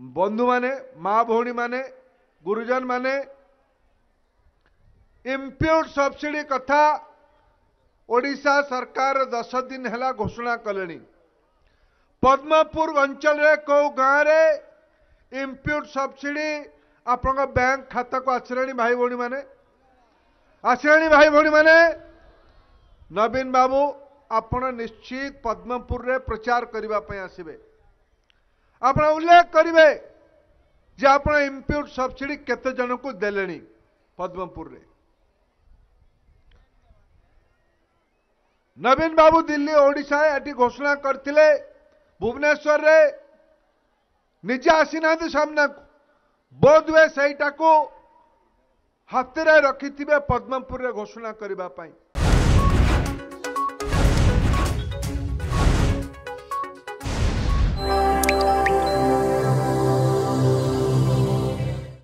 बंधु माने माँ भी माने गुरुजन माने इम्प्योर सब्सिडी कथा ओडिशा सरकार दस दिन है घोषणा कले पद्मपुर अंचल कौ गाँव में इम्प्योर सब्सिडी आप बैंक खाता को आसे भाई भी मैंने आसे भाई भी मैंने नवीन बाबू निश्चित पद्मपुर प्रचार करने आसवे ଆପଣ ଉଲ୍ଲେଖ କରିବେ ଯେ ଆପଣ ଇମ୍ପ୍ୟୁଟ୍ ସବସିଡି କେତେ ଜଣଙ୍କୁ ଦେଲେଣି ପଦ୍ମପୁରରେ ନବୀନ ବାବୁ ଦିଲ୍ଲୀ ଓଡ଼ିଶା ଏଠି ଘୋଷଣା କରିଥିଲେ ଭୁବନେଶ୍ୱରରେ ନିଜେ ଆସିନାହାନ୍ତି ସାମ୍ନାକୁ ବୋଧହୁଏ ସେଇଟାକୁ ହାତରେ ରଖିଥିବେ ପଦ୍ମପୁରରେ ଘୋଷଣା କରିବା ପାଇଁ